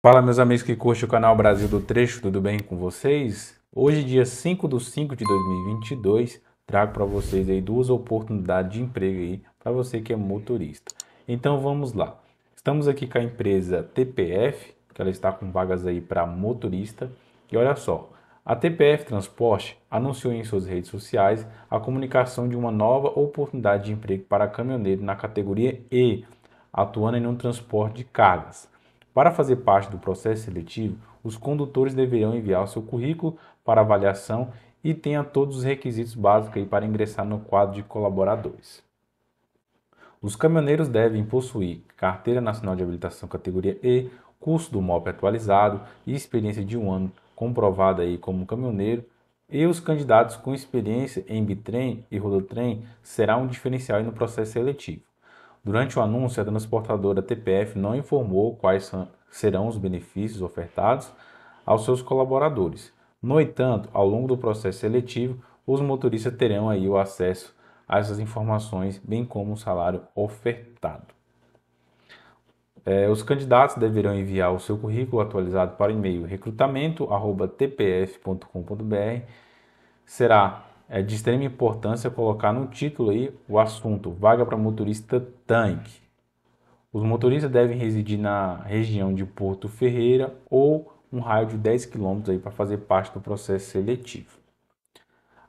Fala meus amigos que curte o canal Brasil do Trecho, tudo bem com vocês? Hoje, dia 5 de 5 de 2022, trago para vocês aí duas oportunidades de emprego aí para você que é motorista. Então vamos lá. Estamos aqui com a empresa TPF, que ela está com vagas aí para motorista. E olha só, a TPF Transporte anunciou em suas redes sociais a comunicação de uma nova oportunidade de emprego para caminhoneiro na categoria E, atuando em um transporte de cargas. Para fazer parte do processo seletivo, os condutores deverão enviar o seu currículo para avaliação e tenha todos os requisitos básicos para ingressar no quadro de colaboradores. Os caminhoneiros devem possuir carteira nacional de habilitação categoria E, curso do MOP atualizado e experiência de um ano comprovada aí como caminhoneiro. E os candidatos com experiência em bitrem e rodotrem será um diferencial no processo seletivo. Durante o anúncio, a transportadora TPF não informou quais serão os benefícios ofertados aos seus colaboradores. No entanto, ao longo do processo seletivo, os motoristas terão aí o acesso a essas informações, bem como o salário ofertado. É, os candidatos deverão enviar o seu currículo atualizado para o e-mail recrutamento@tpf.com.br. Será é de extrema importância colocar no título aí o assunto vaga para motorista tanque. Os motoristas devem residir na região de Porto Ferreira ou um raio de 10 km aí para fazer parte do processo seletivo.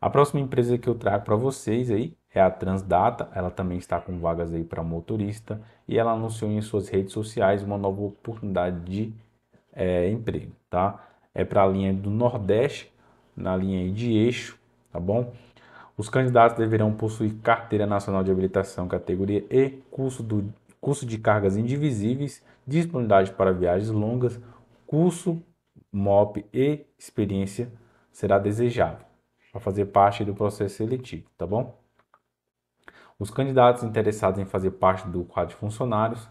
A próxima empresa que eu trago para vocês aí é a Transdata, ela também está com vagas aí para motorista e ela anunciou em suas redes sociais uma nova oportunidade de é, emprego, tá? É para a linha do Nordeste, na linha de eixo tá bom? Os candidatos deverão possuir carteira nacional de habilitação categoria E, curso, do, curso de cargas indivisíveis, disponibilidade para viagens longas, curso MOP e experiência será desejável para fazer parte do processo seletivo, tá bom? Os candidatos interessados em fazer parte do quadro de funcionários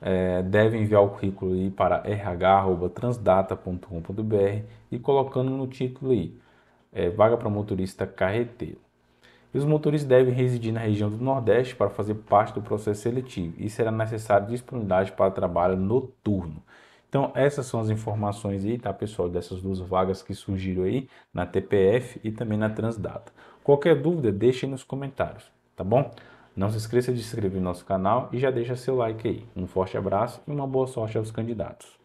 é, devem enviar o currículo aí para rh.transdata.com.br e colocando no título aí é, vaga para motorista carreteiro. E os motoristas devem residir na região do Nordeste para fazer parte do processo seletivo e será necessário disponibilidade para trabalho noturno. Então, essas são as informações aí, tá, pessoal, dessas duas vagas que surgiram aí na TPF e também na Transdata. Qualquer dúvida, deixe nos comentários, tá bom? Não se esqueça de se inscrever no nosso canal e já deixa seu like aí. Um forte abraço e uma boa sorte aos candidatos.